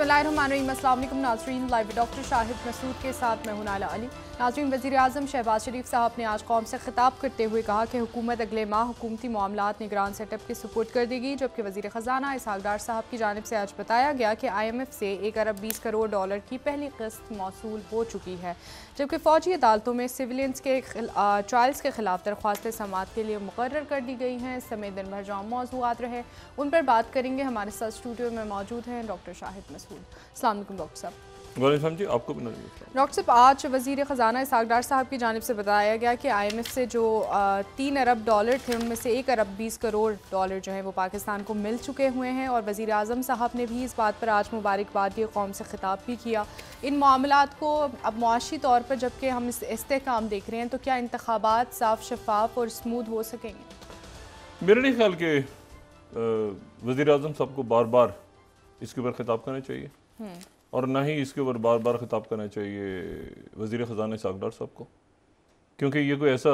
बसमिलकुम नाजरीन live doctor Shahid Masood के साथ मैं हूं अली नाजरीन वजी अजम शहबाज शरीफ साहब ने आज कौम से खिताब करते हुए कहा कि हुकूमत अगले माह हुकूमती मामला निगरान सेटअप की सपोर्ट कर देगी जबकि वजी ख़जाना इसहाकदार साहब की जानब से आज बताया गया कि आई एम एफ़ से एक अरब बीस करोड़ डॉलर की पहली किस्त मौसू हो चुकी है जबकि फ़ौजी अदालतों में सिविलियंस के ट्रायल्स के खिलाफ दरख्वास्त समात के लिए मुकर कर दी गई हैं समय दिन भर जाम मौजूद रहे उन पर बात करेंगे हमारे साथ स्टूडियो में मौजूद हैं डॉक्टर शाहिद मसूद मशहूर डॉक्टर साहब जी आपको डॉक्टर साहब आज वजीर ख़जाना सागडार साहब की जानब से बताया गया कि आई एम एफ़ से जो तीन अरब डॉलर थे उनमें से एक अरब बीस करोड़ डॉलर जो है वो पाकिस्तान को मिल चुके हुए हैं और वज़ी अजम साहब ने भी इस बात पर आज मुबारकबाद दी कौम से ख़िताब भी किया इन मामला को अब मुआशी तौर पर जबकि हम इस इसकाम देख रहे हैं तो क्या इंतबात साफ शफाफ और स्मूद हो सकेंगे मेरे नहीं ख्याल के वज़ी अजम साहब को बार बार इसके ऊपर खिताब करना चाहिए हम्म। और ना ही इसके ऊपर बार बार खिताब करना चाहिए वजीर ख़जाना सागडार साहब को क्योंकि ये कोई ऐसा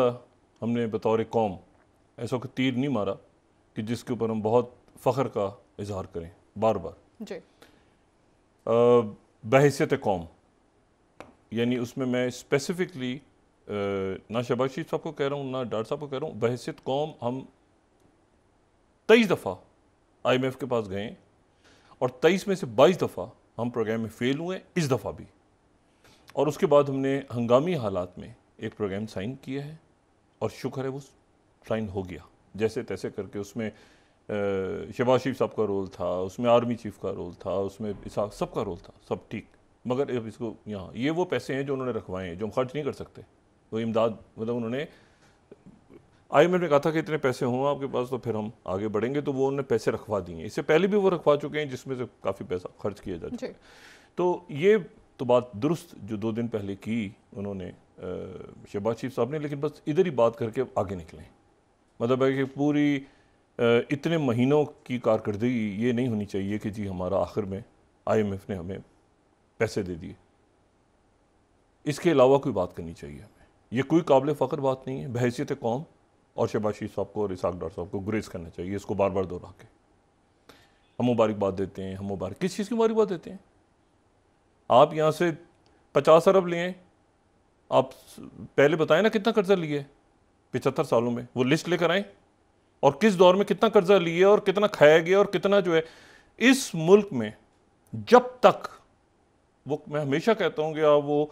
हमने बतौर कौम ऐसा कोई तीर नहीं मारा कि जिसके ऊपर हम बहुत फ़ख्र का इजहार करें बार बार बहसीत कौम यानी उसमें मैं स्पेसिफ़िकली ना शहबाज शरीफ साहब को कह रहा हूँ ना डार साहब को कह रहा हूँ बहसीत कौम हम तेईस दफ़ा आई एम एफ़ के पास गए और तेईस में से बाईस दफ़ा हम प्रोग्राम में फ़ेल हुए इस दफ़ा भी और उसके बाद हमने हंगामी हालात में एक प्रोग्राम साइन किया है और शुक्र है वो साइन हो गया जैसे तैसे करके उसमें शबाज शरीफ साहब का रोल था उसमें आर्मी चीफ का रोल था उसमें इसहाक सब का रोल था सब ठीक मगर अब इसको यहाँ ये वो पैसे हैं जो उन्होंने रखवाए हैं जो हम खर्च नहीं कर सकते वो इमदाद मतलब उन्होंने आईएमएफ ने कहा था कि इतने पैसे हों आपके पास तो फिर हम आगे बढ़ेंगे तो वो उन्होंने पैसे रखवा दिए इससे पहले भी वो रखवा चुके हैं जिसमें से काफ़ी पैसा खर्च किया जा चुका है तो ये तो बात दुरुस्त जो दो दिन पहले की उन्होंने शहबाज शरीफ साहब ने लेकिन बस इधर ही बात करके आगे निकलें मतलब है कि पूरी इतने महीनों की कारकर्दगी ये नहीं होनी चाहिए कि जी हमारा आखिर में आईएमएफ ने हमें पैसे दे दिए इसके अलावा कोई बात करनी चाहिए हमें ये कोई काबिल फ़ख्र बात नहीं है बहसीत कौम और शबाशी साहब को और इसाक डॉक्टर साहब को गुरेज करना चाहिए इसको बार बार दोहरा के हम मुबारकबाद देते हैं हम मुबारक किस चीज़ की मुबारकबाद देते हैं आप यहाँ से पचास अरब लिए आप पहले बताएं ना कितना कर्जा लिए पिचहत्तर सालों में वो लिस्ट लेकर आए और किस दौर में कितना कर्जा लिए और कितना खाया गया और कितना जो है इस मुल्क में जब तक वो मैं हमेशा कहता हूँ कि आप वो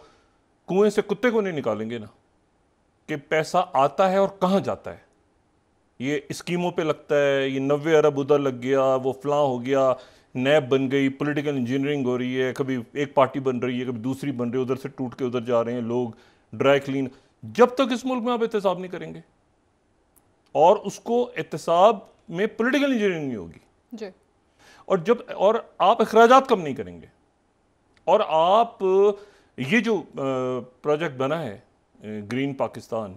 कुएं से कुत्ते को नहीं निकालेंगे ना कि पैसा आता है और कहाँ जाता है ये स्कीमों पे लगता है ये नबे अरब उधर लग गया वो फलां हो गया नैब बन गई पॉलिटिकल इंजीनियरिंग हो रही है कभी एक पार्टी बन रही है कभी दूसरी बन रही है उधर से टूट के उधर जा रहे हैं लोग ड्राई क्लीन जब तक इस मुल्क में आप एहतसाब नहीं करेंगे और उसको एहतसाब में पॉलिटिकल इंजीनियरिंग नहीं होगी जी और जब और आप अखराज कम नहीं करेंगे और आप ये जो प्रोजेक्ट बना है ग्रीन पाकिस्तान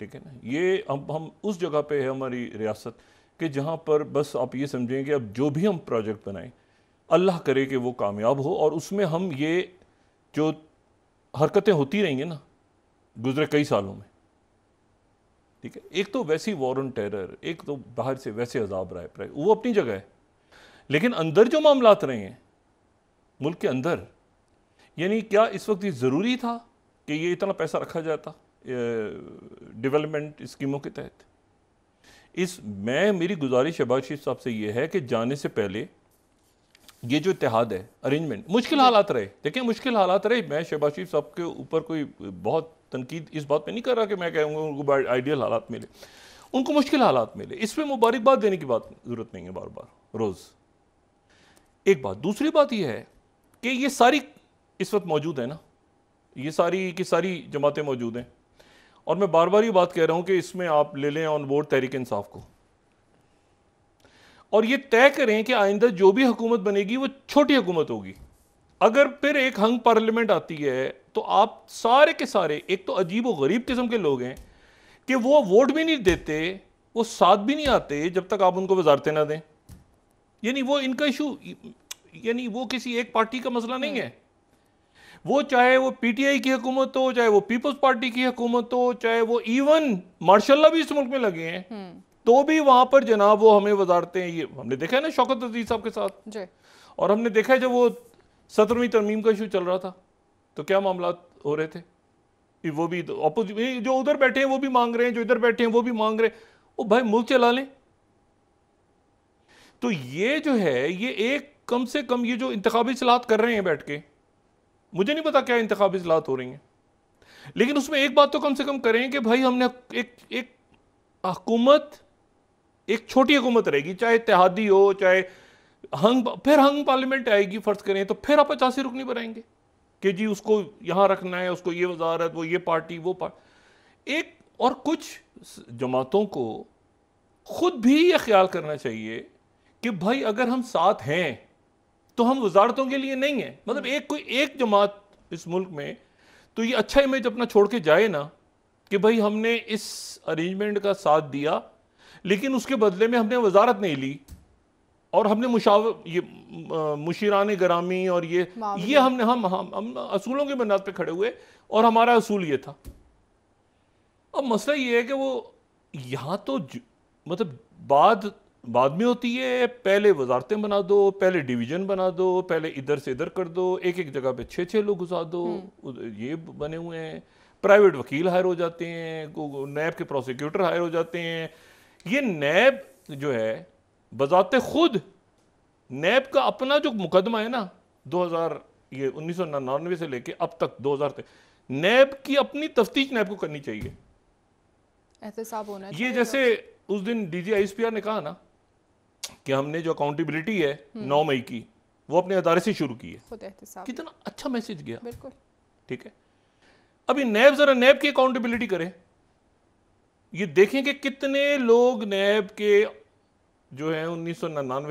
ठीक है ना ये अब हम उस जगह पे है हमारी रियासत कि जहाँ पर बस आप ये समझें कि अब जो भी हम प्रोजेक्ट बनाएं अल्लाह करे कि वो कामयाब हो और उसमें हम ये जो हरकतें होती रहेंगी ना गुजरे कई सालों में ठीक है एक तो वैसी वॉर ऑन टेरर एक तो बाहर से वैसे अजाब राय प्राय वो अपनी जगह है लेकिन अंदर जो मामला रहे हैं मुल्क के अंदर यानी क्या इस वक्त ये ज़रूरी था कि ये इतना पैसा रखा जाता डेवलपमेंट स्कीमों के तहत इस मैं मेरी गुजारिश शबाशी साहब से ये है कि जाने से पहले ये जो इतिहाद है अरेंजमेंट मुश्किल हालात रहे देखें मुश्किल हालात रहे मैं शहबाज शरीफ साहब के ऊपर कोई बहुत तनकीद इस बात पे नहीं कर रहा कि मैं कहूँगा उनको आइडियल हालात मिले उनको मुश्किल हालात मिले इस पर मुबारकबाद देने की बात ज़रूरत नहीं है बार बार रोज़ एक बात दूसरी बात यह है कि ये सारी इस वक्त मौजूद है ना ये सारी की सारी जमातें मौजूद हैं और मैं बार बार ये बात कह रहा हूँ कि इसमें आप ले लें ऑन बोर्ड तहरीक इंसाफ को और ये तय करें कि आइंदा जो भी हुकूमत बनेगी वो छोटी हुकूमत होगी अगर फिर एक हंग पार्लियामेंट आती है तो आप सारे के सारे एक तो अजीब व गरीब किस्म के लोग हैं कि वो वोट भी नहीं देते वो साथ भी नहीं आते जब तक आप उनको वजारते ना दें यानी वो इनका इशू यानी वो किसी एक पार्टी का मसला नहीं हम्म। है वो चाहे वो पीटीआई की हुकूमत हो चाहे वो पीपल्स पार्टी की हुकूमत हो चाहे वो इवन मार्शाला भी इस मुल्क में लगे हैं हम्म। तो भी वहां पर जनाब वो हमें वजारते हैं ये हमने देखा है ना शौकत अजीज साहब के साथ और हमने देखा है जब वो सत्रहवीं तरमीम का इशू चल रहा था तो क्या मामला हो रहे थे वो भी अपोजिट जो उधर बैठे हैं वो भी मांग रहे हैं जो इधर बैठे हैं वो भी मांग रहे हैं वो भाई मुल्क चला लें तो ये जो है ये एक कम से कम ये जो इंतबी सलाहत कर रहे हैं बैठ के मुझे नहीं पता क्या इंतबी इजलात हो रही हैं लेकिन उसमें एक बात तो कम से कम करें कि भाई हमने एक एक हकूमत एक छोटी हुकूमत रहेगी चाहे इतिहादी हो चाहे हंग फिर हंग पार्लियामेंट आएगी फ़र्ज करें तो फिर आप पचासी रुकनी बनाएंगे कि जी उसको यहाँ रखना है उसको ये वजारत वो ये पार्टी वो पार्टी एक और कुछ जमातों को खुद भी यह ख्याल करना चाहिए कि भाई अगर हम साथ हैं तो हम वजारतों के लिए नहीं है मतलब हम्म। एक कोई एक जमात इस मुल्क में तो ये अच्छा इमेज अपना छोड़ के जाए ना कि भाई हमने इस अरेंजमेंट का साथ दिया लेकिन उसके बदले में हमने वजारत नहीं ली और हमने मुशाव ये मुशीरान ग्रामी और ये ये हमने हम हम हम असूलों के बुनियाद पे खड़े हुए और हमारा असूल ये था अब मसला ये है कि वो यहाँ तो मतलब बाद बाद में होती है पहले वजारतें बना दो पहले डिवीजन बना दो पहले इधर से इधर कर दो एक एक जगह पे छः छः लोग घुसा दो हम्म। ये बने हुए हैं प्राइवेट वकील हायर हो जाते हैं नैब के प्रोसिक्यूटर हायर हो जाते हैं ये नैब जो है बजात खुद नैब का अपना जो मुकदमा है ना 2000 ये उन्नीस से लेके अब तक दो हजार नैब की अपनी तफ्तीश नैब को करनी चाहिए होना ये जैसे उस दिन D G I S P R ने कहा ना कि हमने जो अकाउंटेबिलिटी है नौ मई की वो अपने अदारे से शुरू की है कितना अच्छा मैसेज गया बिल्कुल ठीक है अभी नैब जरा नैब की अकाउंटेबिलिटी करें ये देखें कि कितने लोग नैब के जो है उन्नीस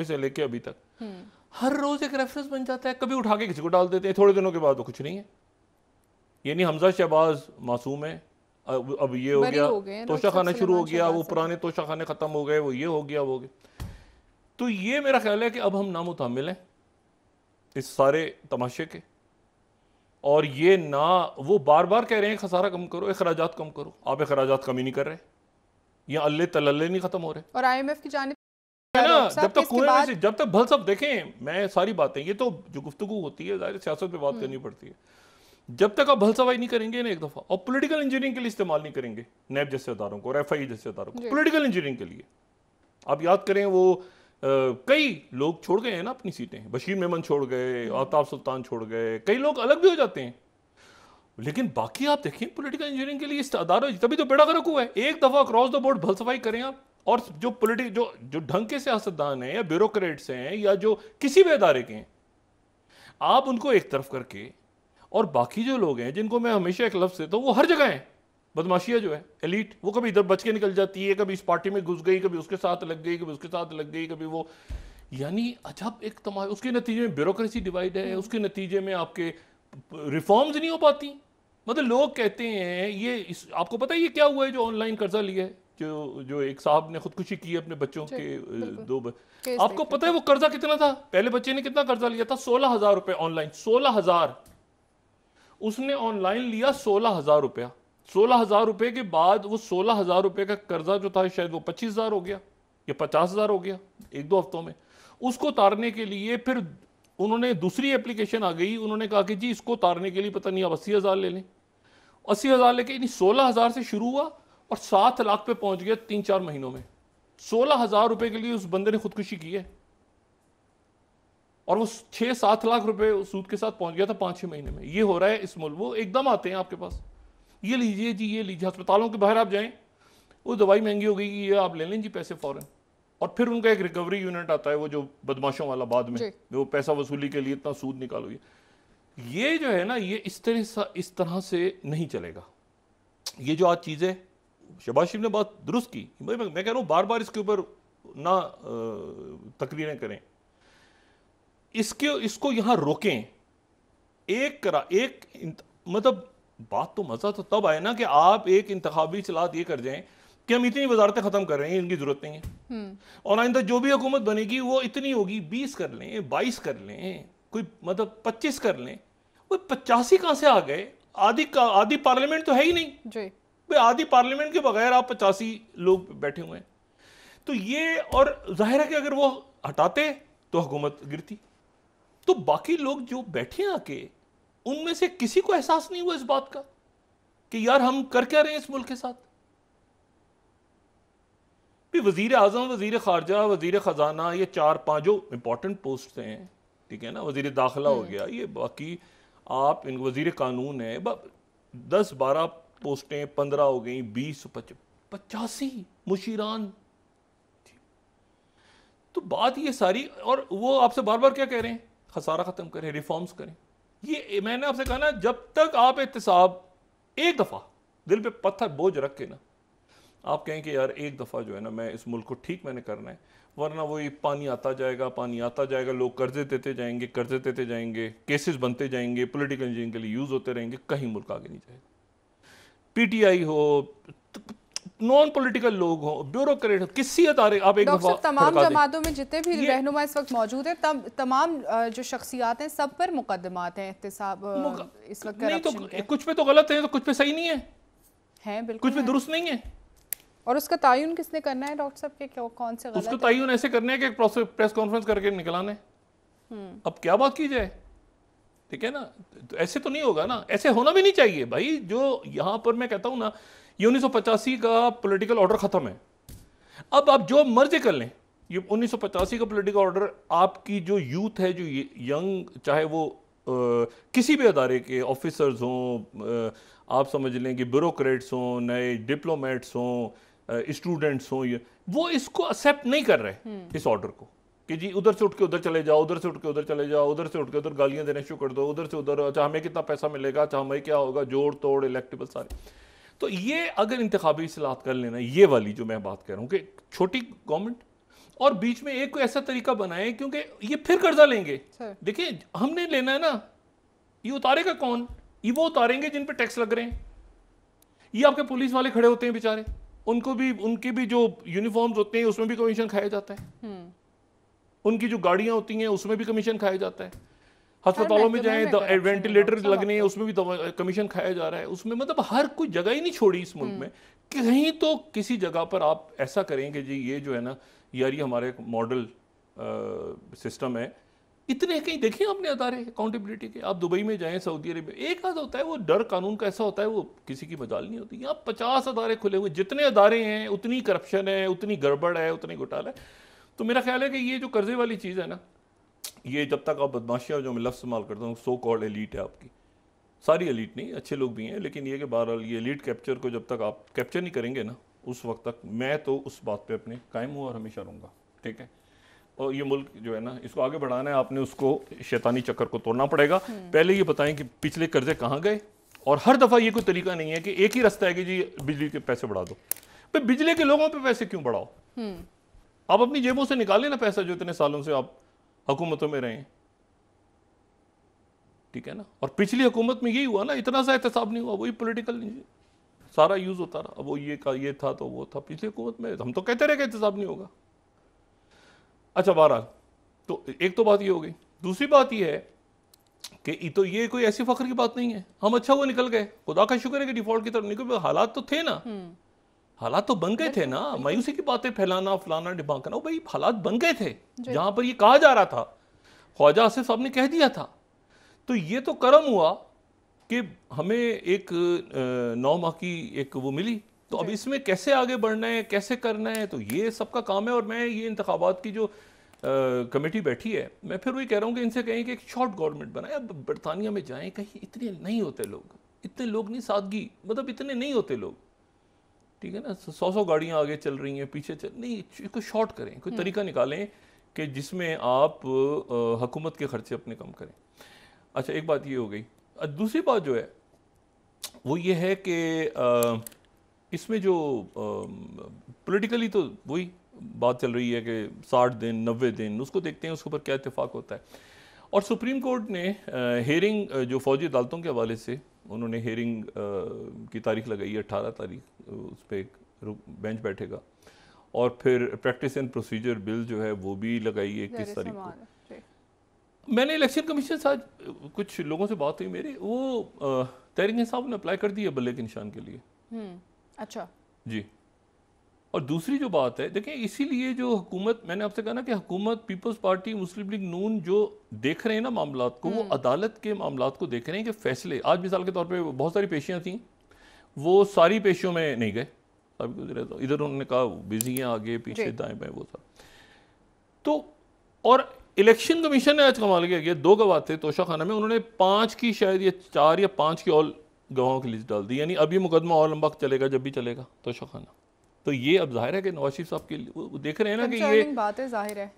से लेके अभी तक हम्म। हर रोज एक रेफरेंस बन जाता है कभी उठा के किसी को डाल देते हैं थोड़े दिनों के बाद तो कुछ नहीं है यानी हमजा शहबाज मासूम है अब ये हो गया तोशा खाना शुरू हो गया वो पुराने तोशा खाने खत्म हो गए वो ये हो गया वो हो गया तो ये मेरा ख्याल है कि अब हम नामुतमिल हैं इस सारे तमाशे के और ये ना वो बार बार कह रहे हैं खसारा कम करो अखराज कम करो आप अखराज कम ही नहीं कर रहे या अल्ले तल्ले नहीं खत्म हो रहे और एफ की जानब ना जब तक कुएं में से जब तक भल सब देखें मैं सारी बातें ये तो जो गुफ्तु होती है जाहिर सियासत पे बात हम्म। करनी पड़ती है जब तक आप भलसवाई नहीं करेंगे ना एक दफ़ा और पोलिटिकल इंजीनियरिंग के लिए इस्तेमाल नहीं करेंगे नैब जैसे अदारों को और एफ आई e जैसे अदारों को पोलिटिकल इंजीनियरिंग के लिए आप याद करें वो कई लोग छोड़ गए हैं ना अपनी सीटें बशीर मेमन छोड़ गए आफ्ताब हम्म। सुल्तान छोड़ गए कई लोग अलग भी हो जाते हैं लेकिन बाकी आप देखें पॉलिटिकल इंजीनियरिंग के लिए इस अदारा तभी तो बेड़ा गर्क हुआ है एक दफ़ा क्रॉस द बोर्ड भलसफाई करें आप और जो पोलिटिक जो जो ढंग के सियासतदान हैं या ब्यूरोक्रेट्स हैं या जो किसी भी अदारे के हैं आप उनको एक तरफ करके और बाकी जो लोग हैं जिनको मैं हमेशा एक लफ्ज़ देता हूँ वो हर जगह हैं बदमाशिया जो है एलिट वो कभी इधर बच के निकल जाती है कभी इस पार्टी में घुस गई कभी उसके साथ लग गई कभी उसके साथ लग गई कभी वो यानी अजब एक तमाम उसके नतीजे में ब्यूरोक्रेसी डिवाइड है उसके नतीजे में आपके रिफॉर्म्स नहीं हो पाती मतलब लोग कहते हैं ये इस, आपको पता है ये क्या हुआ है जो ऑनलाइन कर्जा लिया है जो जो एक साहब ने खुदकुशी की अपने बच्चों के दो ब... आपको पता है वो कर्जा कितना था पहले बच्चे ने कितना कर्जा लिया था सोलह हजार रुपये ऑनलाइन सोलह हजार उसने ऑनलाइन लिया सोलह हजार रुपया सोलह हज़ार रुपए के बाद वो सोलह हज़ार रुपए का कर्जा जो था शायद वो पच्चीस हज़ार हो गया या पचास हज़ार हो गया एक दो हफ्तों में उसको तारने के लिए फिर उन्होंने दूसरी एप्लीकेशन आ गई उन्होंने कहा कि जी इसको तारने के लिए पता नहीं आप अस्सी हज़ार ले लें अस्सी हज़ार लेके यानी सोलह हज़ार से शुरू हुआ और सात लाख पे पहुंच गया तीन चार महीनों में सोलह हज़ार रुपए के लिए उस बंदे ने खुदकुशी की है और वो छह सात लाख रुपए सूद के साथ पहुंच गया था पांच छह महीने में ये हो रहा है इस मुल्क वो एकदम आते हैं आपके पास ये लीजिए जी ये लीजिए अस्पतालों के बाहर आप जाएं वो दवाई महंगी हो गई कि ये आप ले लें जी पैसे फ़ौरन और फिर उनका एक रिकवरी यूनिट आता है वो जो बदमाशों वाला बाद में वो पैसा वसूली के लिए इतना सूद निकाल ये ये जो है ना ये इस तरह सा इस तरह से नहीं चलेगा ये जो आज है शबाज शरीफ ने बात दुरुस्त की मैं मैं कह रहा हूँ बार बार इसके ऊपर ना तकरीरें करें इसके इसको यहाँ रोकें एक करा एक मतलब बात तो मज़ा तो तब आए ना कि आप एक इंतबी चलात ये कर जाएं कि हम इतनी वजारतें ख़त्म कर रहे हैं इनकी ज़रूरत नहीं है हम्म। और आइंदा जो भी हुकूमत बनेगी वो इतनी होगी बीस कर लें बाईस कर लें कोई मतलब पच्चीस कर लें वो पचासी कहाँ से आ गए आधी का आधी पार्लियामेंट तो है ही नहीं भाई आधी पार्लियामेंट के बगैर आप पचासी लोग बैठे हुए हैं तो ये और जाहिर है कि अगर वो हटाते तो हुकूमत गिरती तो बाकी लोग जो बैठे आके उनमें से किसी को एहसास नहीं हुआ इस बात का कि यार हम कर क्या रहे हैं इस मुल्क के साथ भी वजीर आजम वजीर खारजा वजीर ख़जाना ये चार पांच जो इंपॉर्टेंट पोस्ट हैं ठीक है ना वजीर दाखिला हो हम्म। गया ये बाकी आप इन वजीर कानून है दस बारह पोस्टें पंद्रह हो गई बीस पचासी मुशीरान तो बात ये सारी और वो आपसे बार बार क्या कह रहे हैं खसारा ख़त्म करें रिफॉर्म्स करें ये मैंने आपसे कहा ना जब तक आप एहतसाब एक दफ़ा दिल पे पत्थर बोझ रख के ना आप कहें कि यार एक दफ़ा जो है ना मैं इस मुल्क को ठीक मैंने करना है वरना वही पानी आता जाएगा पानी आता जाएगा लोग कर्जे देते जाएंगे कर्जे देते जाएंगे केसेस बनते जाएंगे पोलिटिकल इंजीनियरिंग के लिए यूज़ होते रहेंगे कहीं मुल्क आगे नहीं जाएगा पीटीआई हो नॉन पॉलिटिकल लोग हो ब्यूरोक्रेट हो किसी अदारे आप एक दफा तमाम जमातों में जितने भी रहनुमा इस वक्त मौजूद है तम, तमाम जो शख्सियात हैं सब पर मुकदमात हैं एहतसाब इस वक्त नहीं तो कुछ पे तो गलत है तो कुछ पे सही नहीं है हैं बिल्कुल कुछ पे दुरुस्त नहीं है और उसका तयन किसने करना है डॉक्टर साहब के कौन से उसका तयन ऐसे करना है कि प्रेस कॉन्फ्रेंस करके निकलाना है हम्म। अब क्या बात की जाए ठीक है ना तो ऐसे तो नहीं होगा ना ऐसे होना भी नहीं चाहिए भाई जो यहाँ पर मैं कहता हूँ ना ये उन्नीस का पॉलिटिकल ऑर्डर ख़त्म है अब आप जो मर्जी कर लें ये उन्नीस का पॉलिटिकल ऑर्डर आपकी जो यूथ है जो यंग चाहे वो आ, किसी भी अदारे के ऑफिसर्स हों आप समझ लें कि ब्यूरोक्रेट्स हों नए डिप्लोमेट्स हों स्टूडेंट्स हों वो इसको एक्सेप्ट नहीं कर रहे हम्म। इस ऑर्डर को कि जी उधर से उठ के उधर चले जाओ उधर से उठ के उधर चले जाओ उधर से उठ के उधर गालियां देना शुरू कर दो उधर से उधर अच्छा हमें कितना पैसा मिलेगा अच्छा हमें क्या होगा जोड़ तोड़ इलेक्टिबल सारे तो ये अगर इंतबी असलाहत कर लेना ये वाली जो मैं बात कर रहा हूँ कि छोटी गवर्नमेंट और बीच में एक कोई ऐसा तरीका बनाए क्योंकि ये फिर कर्जा लेंगे देखिए हमने लेना है ना ये उतारेगा कौन ये वो उतारेंगे जिन पर टैक्स लग रहे हैं ये आपके पुलिस वाले खड़े होते हैं बेचारे उनको भी उनके भी जो यूनिफॉर्म्स होते हैं उसमें भी कमीशन खाया जाता है हम्म। उनकी जो गाड़ियां होती हैं उसमें भी कमीशन खाया जाता है अस्पतालों में जाए वेंटिलेटर लगने हैं मतलब उसमें भी कमीशन खाया जा रहा है उसमें मतलब हर कोई जगह ही नहीं छोड़ी इस मुल्क हम्म। में कहीं तो किसी जगह पर आप ऐसा करेंगे जी ये जो है ना यार ये हमारे एक मॉडल सिस्टम है इतने कहीं देखिए आपने अदारे अकाउंटेबिलिटी के आप दुबई में जाएं सऊदी में एक आध होता है वो डर कानून का ऐसा होता है वो किसी की मजाल नहीं होती यहाँ पचास अदारे खुले हुए जितने अदारे हैं उतनी करप्शन है उतनी गड़बड़ है उतनी घोटाला है तो मेरा ख्याल है कि ये जो कर्जे वाली चीज़ है ना ये जब तक आप बदमाशियाँ जो मैं लफ्ज़ इस्तेमाल करता हूँ सो कॉल्ड एलीट है आपकी सारी एलीट नहीं अच्छे लोग भी हैं लेकिन ये कि बहरहाल ये एलीट कैप्चर को जब तक आप कैप्चर नहीं करेंगे ना उस वक्त तक मैं तो उस बात पे अपने कायम हूँ और हमेशा रहूँगा ठीक है और ये मुल्क जो है ना इसको आगे बढ़ाना है आपने उसको शैतानी चक्कर को तोड़ना पड़ेगा हम्म। पहले ये बताएं कि पिछले कर्जे कहाँ गए और हर दफ़ा ये कोई तरीका नहीं है कि एक ही रास्ता है कि जी बिजली के पैसे बढ़ा दो भाई बिजली के लोगों पर पैसे क्यों बढ़ाओ हम्म। आप अपनी जेबों से निकालें ना पैसा जो इतने सालों से आप हुकूमतों में रहे ठीक है ना और पिछली हुकूमत में यही हुआ ना इतना सा एहतसाब नहीं हुआ वही पोलिटिकल सारा यूज़ होता रहा अब वो ये का ये था तो वो था पिछली हुकूमत में हम तो कहते रहे एहतसाब नहीं होगा अच्छा बहरहाल तो एक तो बात ये हो गई दूसरी बात ये है कि तो ये कोई ऐसी फख्र की बात नहीं है हम अच्छा हुआ निकल गए खुदा का शुक्र है कि डिफॉल्ट की तरफ निकल हालात तो थे ना हम्म। हालात तो बन गए थे ना मायूसी की बातें फैलाना फलाना डिबाकना भाई हालात बन गए थे जहाँ पर ये कहा जा रहा था ख्वाजा आसिफ साहब ने कह दिया था तो ये तो कर्म हुआ कि हमें एक नौ माह की एक वो मिली तो अब इसमें कैसे आगे बढ़ना है कैसे करना है तो ये सबका काम है और मैं ये इंतबात की जो कमेटी बैठी है मैं फिर वही कह रहा हूँ कि इनसे कहें कि एक शॉर्ट गवर्नमेंट बनाए अब बरतानिया में जाएं कहीं इतने नहीं होते लोग इतने लोग नहीं सादगी मतलब इतने नहीं होते लोग ठीक है ना सौ सौ गाड़ियाँ आगे चल रही हैं पीछे चल नहीं कोई शॉर्ट करें कोई हम्म। तरीका निकालें कि जिसमें आप हकूमत के ख़र्चे अपने कम करें अच्छा एक बात ये हो गई दूसरी बात जो है वो ये है कि इसमें जो पॉलिटिकली तो वही बात चल रही है कि साठ दिन नब्बे दिन उसको देखते हैं उसके ऊपर क्या इतफाक़ होता है और सुप्रीम कोर्ट ने हेयरिंग जो फौजी अदालतों के हवाले से उन्होंने हेयरिंग की तारीख लगाई अट्ठारह तारीख उस पर बेंच बैठेगा और फिर प्रैक्टिस एंड प्रोसीजर बिल जो है वो भी लगाई है इक्कीस तारीख को मैंने इलेक्शन कमीशन से आज कुछ लोगों से बात हुई मेरी वो तहरीक साहब ने अप्लाई कर दी है बल्ले के निशान के लिए हम्म, अच्छा जी और दूसरी जो बात है देखें इसीलिए जो हुकूमत मैंने आपसे कहा ना कि हुकूमत पीपल्स पार्टी मुस्लिम लीग नून जो देख रहे हैं ना मामला को वो हम्म। अदालत के मामला को देख रहे हैं कि फैसले आज मिसाल के तौर पर बहुत सारी पेशियाँ थी वो सारी पेशियों में नहीं गए इधर उन्होंने कहा बिजी हैं आगे पीछे दाएं बाएं वो सब तो और इलेक्शन कमीशन ने आज कमाल किया गया दो गवाह थे तोशा खाना में उन्होंने पांच की शायद या चार या पांच की ऑल गवाहों की लिस्ट डाल दी यानी अभी मुकदमा और लंबा चलेगा जब भी चलेगा तोशा खाना तो ये अब जाहिर है कि नवाज शरीफ साहब के लिए देख रहे हैं ना कि ये बात है जाहिर है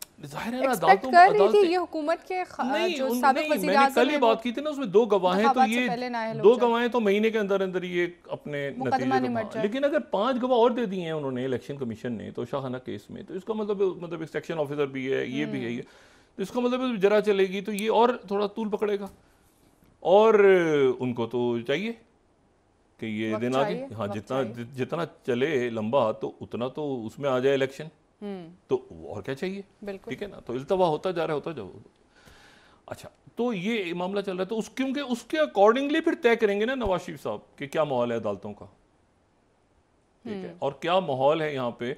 कल ये बात की थी ना उसमें दो गवाहें तो ये दो गवाहें तो महीने के अंदर अंदर ये अपने तो लेकिन अगर पांच गवाह और दे दिए हैं उन्होंने इलेक्शन कमीशन ने तो शाहाना केस में तो इसका मतलब मतलब सेक्शन ऑफिसर भी है ये भी है हम्म। ये तो इसका मतलब जरा चलेगी तो ये और थोड़ा तूल पकड़ेगा और उनको तो चाहिए कि ये दिन आगे हाँ जितना जितना चले लंबा तो उतना तो उसमें आ जाए इलेक्शन हम्म। तो और क्या चाहिए ठीक है ना तो इल्तवा होता जा रहा होता जा अच्छा तो ये मामला चल रहा है तो उस क्योंकि उसके अकॉर्डिंगली फिर तय करेंगे ना नवाज शरीफ साहब कि क्या माहौल है अदालतों का ठीक है हम्म। और क्या माहौल है यहाँ पे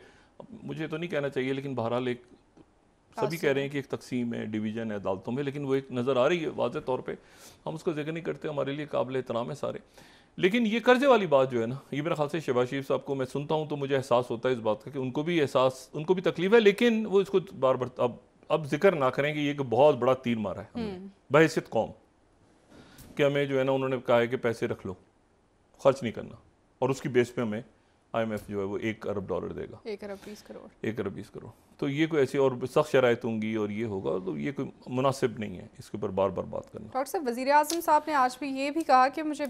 मुझे तो नहीं कहना चाहिए लेकिन बहरहाल एक सभी कह रहे हैं कि एक तकसीम है डिवीजन है अदालतों में लेकिन वो एक नज़र आ रही है वाज तौर पर हम उसका जिक्र नहीं करते हमारे लिए काबिल एहतराम है सारे लेकिन ये कर्जे वाली बात जो है ना ये मेरा ख़ास है शबाज शरीफ साहब को मैं सुनता हूँ तो मुझे एहसास होता है इस बात का कि उनको भी एहसास उनको भी तकलीफ है लेकिन वो इसको बार बार अब अब जिक्र ना करें कि ये एक बहुत बड़ा तीर मारा है हम्म। बहसीत कौम कि हमें जो है ना उन्होंने कहा है कि पैसे रख लो खर्च नहीं करना और उसकी बेस पे हमें आईएमएफ जो है वो एक अरब डॉलर देगा एक अरब बीस करोड़ एक अरब बीस करोड़ तो ये कोई ऐसी और सख्त शरात होंगी और ये होगा तो ये कोई मुनासिब नहीं है इसके ऊपर बार बार बात करना डॉक्टर साहब वजी अजम साहब ने आज भी ये भी कहा कि मुझे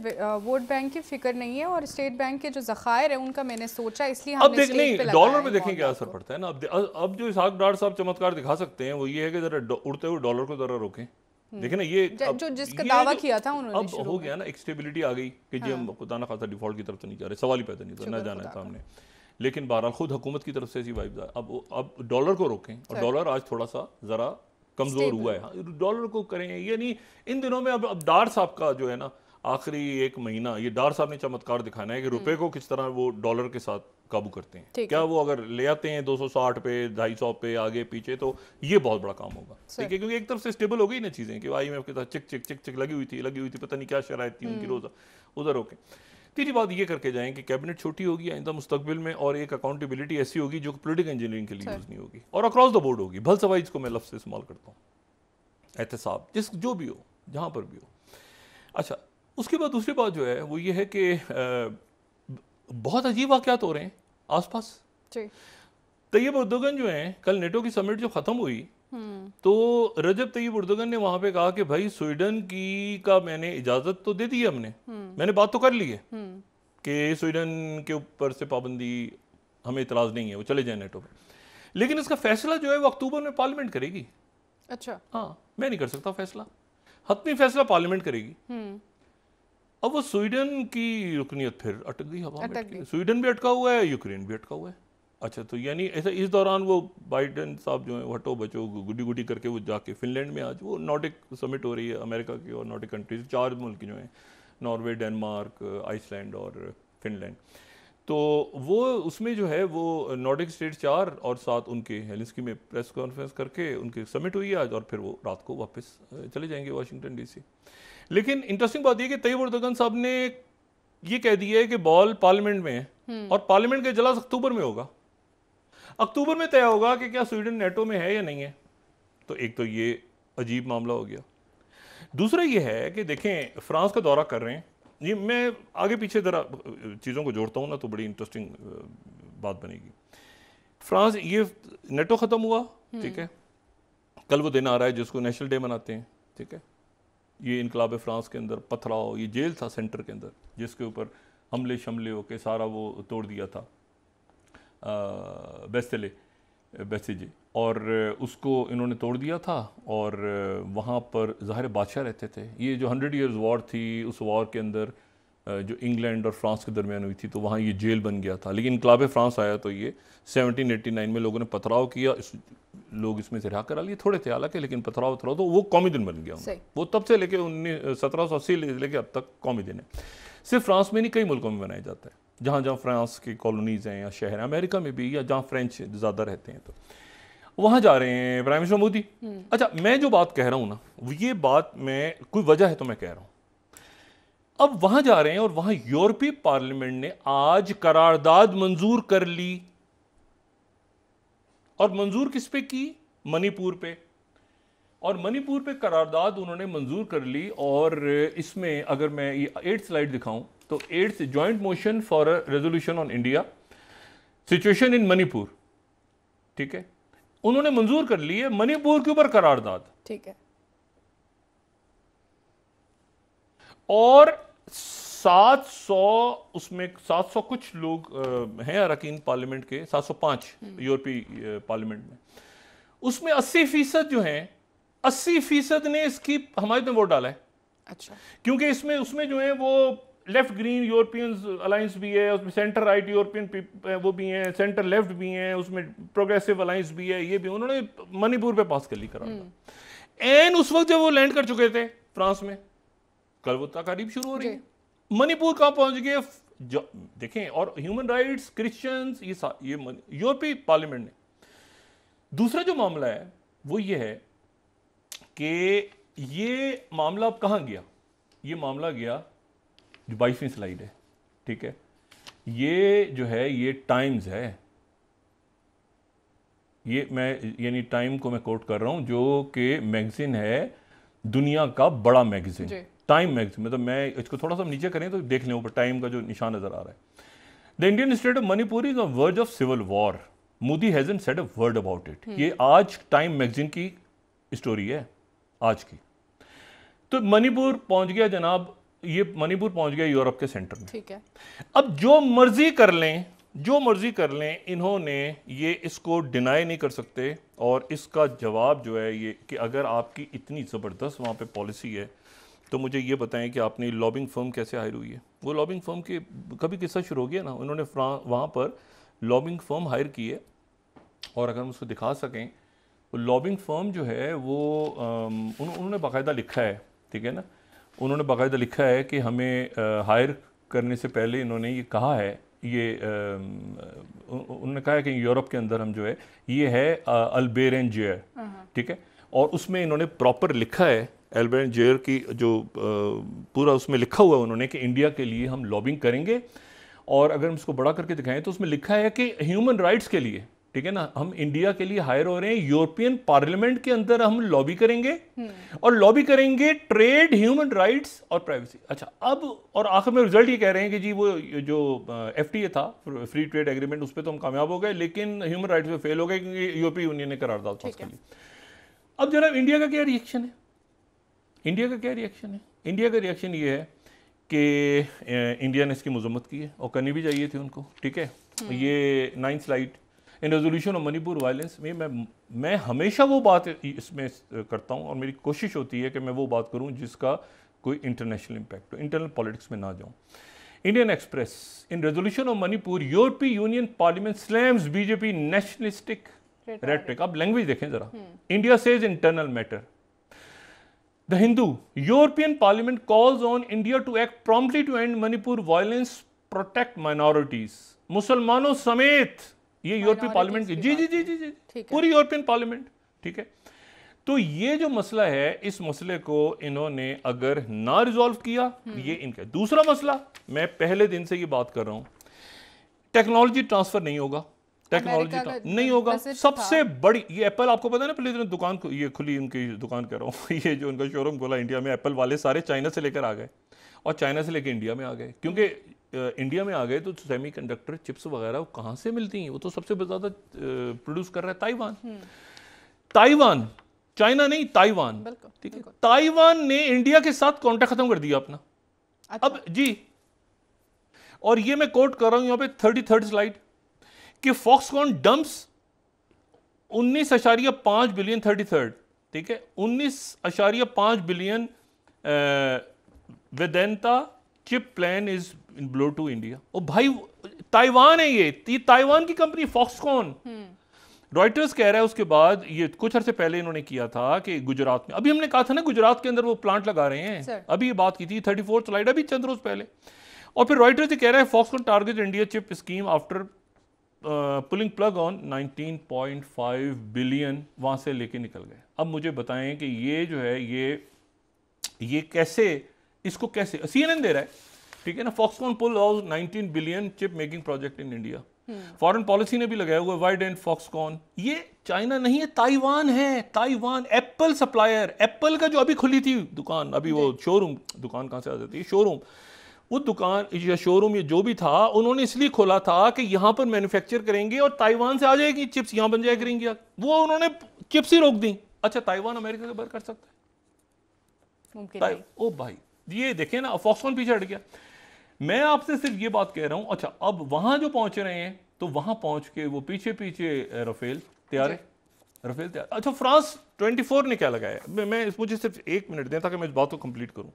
वोट बैंक की फिक्र नहीं है और स्टेट बैंक के जो जखायर है उनका मैंने सोचा इसलिए अब देख नहीं डॉलर में देखें क्या असर तो। पड़ता है ना अब जो इसहाक डार साहब चमत्कार दिखा सकते हैं वो ये है कि जरा उड़ते हुए डॉलर को जरा रोकें हम्म। देखे ना ये अब, जो जिसका दावा किया था उन्होंने अब हो गया ना एक स्टेबिलिटी आ गई कि जी हम हाँ। खुदा ना खासा डिफॉल्ट की तरफ तो नहीं जा रहे सवाल ही पैदा नहीं ना जाना है सामने लेकिन बहरहाल खुद हुकूमत की तरफ से ऐसी वाइब अब अब डॉलर को रोकें और डॉलर आज थोड़ा सा ज़रा कमज़ोर हुआ है डॉलर हाँ, को करें ये नहीं इन दिनों में अब अब डार साहब का जो है ना आखिरी एक महीना ये डार साहब ने चमत्कार दिखाना है कि रुपए हम्म। को किस तरह वो डॉलर के साथ काबू करते हैं क्या वो अगर ले आते हैं 260 पे 250 पे आगे पीछे तो ये बहुत बड़ा काम होगा ठीक है क्योंकि एक तरफ से स्टेबल हो गई ना चीज़ें कि आई एम के साथ चिक चिक चिक चिक लगी हुई थी लगी हुई थी पता नहीं क्या शराय थी उनकी हम्म। रोज़ा उधर होके तीसरी बात ये करके जाएं कि कैबिनेट छोटी होगी आइंदा मुस्तबिल में और एक अकाउंटेबिलिटी ऐसी होगी जो पोलिटिकल इंजीनियरिंग के लिए यूज़ नहीं होगी और अक्रॉस द बोर्ड होगी भल सवाई इसको मैं लफ्ज़ इस्तेमाल करता हूँ एहतसाब जिस जो भी हो जहाँ पर भी हो अच्छा उसके बाद दूसरी बात जो है वो ये है कि बहुत अजीब वाक़ात हो रहे हैं आस पास तैयब उर्दोगन जो हैं कल नेटो की समिट जो ख़त्म हुई हम्म। तो रजब तैयब उर्दोगन ने वहां पे कहा कि भाई स्वीडन की का मैंने इजाज़त तो दे दी है हमने हम्म। मैंने बात तो कर ली है हम्म। कि स्वीडन के ऊपर से पाबंदी हमें इतराज़ नहीं है वो चले जाए नेटो पर लेकिन इसका फैसला जो है वो अक्टूबर में पार्लियामेंट करेगी अच्छा हाँ मैं नहीं कर सकता फैसला हतमी फैसला पार्लियामेंट करेगी अब वो स्वीडन की रुकनीत फिर अटक गई हवा में स्वीडन भी अटका हुआ है यूक्रेन भी अटका हुआ है अच्छा तो यानी ऐसा इस दौरान वो बाइडन साहब जो है हटो बचो गुडी गुडी करके वो जाके फिनलैंड में आज वो नॉर्डिक समिट हो रही है अमेरिका की और नॉर्डिक कंट्रीज चार मुल्क जो हैं नॉर्वे डेनमार्क आइसलैंड और फिनलैंड तो वो उसमें जो है वो नॉर्डिक स्टेट चार और साथ उनके हेलिस्की में प्रेस कॉन्फ्रेंस करके उनकी समिट हुई आज और फिर वो रात को वापस चले जाएंगे वाशिंगटन डीसी लेकिन इंटरेस्टिंग बात यह कि तयब उर्दगन साहब ने ये कह दिया है कि बॉल पार्लियामेंट में है हम्म। और पार्लियामेंट का इजलास अक्टूबर में होगा अक्टूबर में तय होगा कि क्या स्वीडन नेटो में है या नहीं है तो एक तो ये अजीब मामला हो गया दूसरा ये है कि देखें फ्रांस का दौरा कर रहे हैं ये मैं आगे पीछे ज़रा चीज़ों को जोड़ता हूँ ना तो बड़ी इंटरेस्टिंग बात बनेगी फ्रांस ये नेटो ख़त्म हुआ हम्म। ठीक है कल वो दिन आ रहा है जिसको नेशनल डे मनाते हैं ठीक है ये इनकलाब फ्रांस के अंदर पथराव ये जेल था सेंटर के अंदर जिसके ऊपर हमले शमले होके सारा वो तोड़ दिया था बेस्तले बैसेजे और उसको इन्होंने तोड़ दिया था और वहाँ पर ज़ाहिर बादशाह रहते थे ये जो हंड्रेड ईयर्स वॉर थी उस वॉर के अंदर जो इंग्लैंड और फ्रांस के दरमियान हुई थी तो वहाँ ये जेल बन गया था लेकिन इनकलाब फ्रांस आया तो ये 1789 में लोगों ने पथराव किया इस, लोग इसमें से रिहा करा लिए थोड़े थे हालांकि लेकिन पथराव उथराव तो वो कौमी दिन बन गया वो तब से लेके उन्नीस सत्रह सौ अस्सी लेके अब तक कौमी दिन है सिर्फ फ्रांस में नहीं कई मुल्कों में मनाया जाता है जहाँ जहाँ फ्रांस की कॉलोनीज़ हैं या शहर हैं अमेरिका में भी या जहाँ फ्रेंच ज़्यादा रहते हैं तो वहाँ जा रहे हैं प्राइम मिनिस्टर मोदी हम्म। अच्छा मैं जो बात कह रहा हूँ ना ये बात मैं कोई वजह है तो मैं कह रहा हूँ अब वहां जा रहे हैं और वहां यूरोपीय पार्लियामेंट ने आज करारदाद मंजूर कर ली और मंजूर किस पे की मणिपुर पे और मणिपुर पे करारदाद उन्होंने मंजूर कर ली और इसमें अगर मैं ये एट स्लाइड दिखाऊं तो eighth joint motion for resolution on India situation in Manipur ठीक है उन्होंने मंजूर कर ली है मणिपुर के ऊपर करारदाद ठीक है और सात सौ उसमें सात सौ कुछ लोग हैं अरकान पार्लियामेंट के सात सौ पांच हम्म। यूरोपीय पार्लियामेंट में उसमें अस्सी फीसद जो है अस्सी फीसद ने इसकी हमारे में वोट डाला है अच्छा क्योंकि इसमें उसमें जो है वो लेफ्ट ग्रीन यूरोपियन अलायंस भी है उसमें सेंटर राइट यूरोपियन वो भी हैं सेंटर लेफ्ट भी हैं उसमें प्रोग्रेसिव अलायंस भी है ये भी उन्होंने मणिपुर पे पास कर ली करा हम्म। एन उस वक्त जब वो लैंड कर चुके थे फ्रांस में कल वो तकारीब शुरू हो रही है मणिपुर कहाँ पहुंच गए देखें और ह्यूमन राइट्स क्रिश्चियंस ये ये यूरोपीय पार्लियामेंट ने दूसरा जो मामला है वो ये है कि ये मामला अब कहाँ गया ये मामला गया जो बाईसवीं स्लाइड है ठीक है ये जो है ये टाइम्स है ये मैं यानी टाइम को मैं कोट कर रहा हूं जो कि मैगज़ीन है दुनिया का बड़ा मैगज़ीन टाइम मैगजीन मतलब मैं इसको थोड़ा सा नीचे करें तो देख लें ऊपर टाइम का जो निशान नज़र आ रहा है the Indian state of Manipur is a word of civil war Modi hasn't said a word about it ये आज टाइम मैगजीन की स्टोरी है आज की तो मणिपुर पहुंच गया जनाब ये मणिपुर पहुंच गया यूरोप के सेंटर में ठीक है अब जो मर्जी कर लें जो मर्जी कर लें इन्होंने ये इसको डिनाई नहीं कर सकते और इसका जवाब जो है ये कि अगर आपकी इतनी ज़बरदस्त वहां पे पॉलिसी है तो मुझे ये बताएं कि आपने लॉबिंग फर्म कैसे हायर हुई है वो लॉबिंग फर्म के कभी किस्सा शुरू हो गया ना उन्होंने वहाँ पर लॉबिंग फर्म हायर की है और अगर हम उसको दिखा सकें तो लॉबिंग फर्म जो है वो उन्होंने बाकायदा लिखा है ठीक है ना उन्होंने बाकायदा लिखा है कि हमें हायर करने से पहले इन्होंने ये कहा है ये उन्होंने कहा है कि यूरोप के अंदर हम जो है ये है अलबेर जेयर हाँ, हाँ। ठीक है और उसमें इन्होंने प्रॉपर लिखा है एल्बर्ट जेयर की जो पूरा उसमें लिखा हुआ है उन्होंने कि इंडिया के लिए हम लॉबिंग करेंगे और अगर हम इसको बड़ा करके दिखाएं तो उसमें लिखा है कि ह्यूमन राइट्स के लिए ठीक है ना हम इंडिया के लिए हायर हो रहे हैं यूरोपियन पार्लियामेंट के अंदर हम लॉबी करेंगे हम्म। और लॉबी करेंगे ट्रेड ह्यूमन राइट्स और प्राइवेसी अच्छा अब और आखिर में रिजल्ट ये कह रहे हैं कि जी वो जो एफ था फ्री ट्रेड एग्रीमेंट उस पर तो हम कामयाब हो गए लेकिन ह्यूमन राइट्स में फेल हो गए क्योंकि यूरोपीय यूनियन ने करार पास उसके लिए अब जरा इंडिया का क्या रिएक्शन है इंडिया का क्या रिएक्शन है इंडिया का रिएक्शन ये है कि इंडिया ने इसकी मजम्मत की है और करनी भी चाहिए थी उनको ठीक है हम्म। ये ninth slide in resolution of Manipur violence में मैं मैं हमेशा वो बात इसमें करता हूँ और मेरी कोशिश होती है कि मैं वो बात करूँ जिसका कोई इंटरनेशनल इम्पैक्ट हो इंटरनल पॉलिटिक्स में ना जाऊँ Indian Express in resolution of Manipur यूरोपीय union parliament slams BJP nationalistic rhetoric आप लैंग्वेज देखें जरा India says internal matter the Hindu European parliament calls on India to act promptly to end Manipur violence protect minorities मुसलमानों समेत ये यूरोपियन पार्लियामेंट जी जी जी जी जी पूरी European parliament ठीक है तो ये जो मसला है इस मसले को इन्होंने अगर ना रिजॉल्व किया हम्म। ये इनका दूसरा मसला मैं पहले दिन से ये बात कर रहा हूं टेक्नोलॉजी ट्रांसफर नहीं होगा टेक्नोलॉजी का नहीं होगा सबसे बड़ी ये एप्पल आपको पता है ना पहले दिन दुकान ये खुली उनकी दुकान कह रहा हूँ ये जो उनका शोरूम खोला इंडिया में एप्पल वाले सारे चाइना से लेकर आ गए और चाइना से लेकर इंडिया में आ गए क्योंकि इंडिया में आ गए तो सेमी कंडक्टर चिप्स वगैरह कहाँ से मिलती हैं वो तो सबसे ज़्यादा प्रोड्यूस कर रहा है ताइवान ताइवान चाइना नहीं ताइवान ठीक है ताइवान ने इंडिया के साथ कॉन्ट्रैक्ट खत्म कर दिया अपना अच्छा। अब जी और ये मैं कोट कर रहा हूं यहां पे थर्टी थर्ड स्लाइड कि फॉक्सकॉन डम्प्स उन्नीस अशारिया पांच बिलियन थर्टी थर्ड ठीक है उन्नीस अशारिया पांच billion Vedanta chip plan is in blow to India ओ भाई ताइवान है ये ये ताइवान की कंपनी फॉक्सकॉन हम्म। रॉयटर्स कह रहा है उसके बाद ये कुछ अरसे पहले इन्होंने किया था कि गुजरात में अभी हमने कहा था ना गुजरात के अंदर वो प्लांट लगा रहे हैं Sir. अभी ये बात की थी थर्टी फोर्थ स्लाइड अभी चंद रोज पहले और फिर रॉयटर्स ये कह रहा है Foxconn target India chip scheme after pulling plug on 19.5 billion वहाँ से लेके निकल गए अब मुझे बताएं कि ये जो है ये ये कैसे इसको कैसे सी दे रहा है ठीक है ना Foxconn pull off 19 billion chip making project in India foreign policy ने भी लगाया हुआ वाइड एंड फॉक्सकॉन ये चाइना नहीं है ताइवान है ताइवान एप्पल सप्लायर एप्पल का जो अभी खुली थी दुकान अभी वो शोरूम दुकान कहाँ से आ जाती है शोरूम वो दुकान या शोरूम या जो भी था उन्होंने इसलिए खोला था कि यहाँ पर मैन्युफैक्चर करेंगे और ताइवान से आ जाएगी चिप्स यहाँ बन जाया करेंगे वो उन्होंने चिप्स ही रोक दी अच्छा ताइवान अमेरिका से बाहर कर सकता है ओ भाई ये देखें ना फॉक्सकॉन पीछे हट गया मैं आपसे सिर्फ ये बात कह रहा हूँ अच्छा अब वहाँ जो पहुँच रहे हैं तो वहाँ पहुँच के वो पीछे पीछे रफेल तैयार है रफेल तैयार अच्छा फ्रांस फोर ने क्या लगाया मैं मुझे सिर्फ एक मिनट दें ताकि मैं इस बात को कंप्लीट करूँ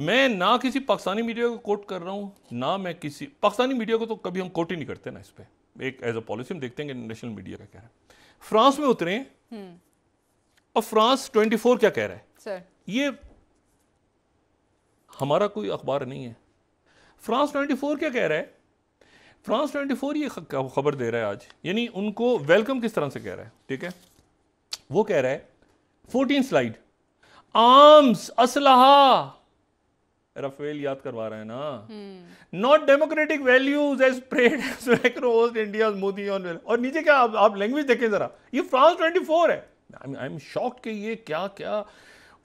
मैं ना किसी पाकिस्तानी मीडिया को कोट कर रहा हूँ ना मैं किसी पाकिस्तानी मीडिया को तो कभी हम कोट ही नहीं करते ना इस पर एक एज अ पॉलिसी हम देखते हैं कि नेशनल मीडिया का कह रहा है फ्रांस में उतरे हम्म। और फ्रांस 24 क्या कह रहा है सर ये हमारा कोई अखबार नहीं है फ्रांस 24 क्या कह रहा है फ्रांस 24 ये खबर दे रहा है आज यानी उनको वेलकम किस तरह से कह रहा है ठीक है वो कह रहा है 14 स्लाइड आर्म्स असलहा रफेल याद करवा रहे हैं ना नॉट डेमोक्रेटिक वैल्यूज एज प्रेड इंडिया मोदी ऑन और नीचे क्या आप, आप लैंग्वेज देखें जरा ये फ्रांस 24 है आई एम शॉक्ड कि ये क्या क्या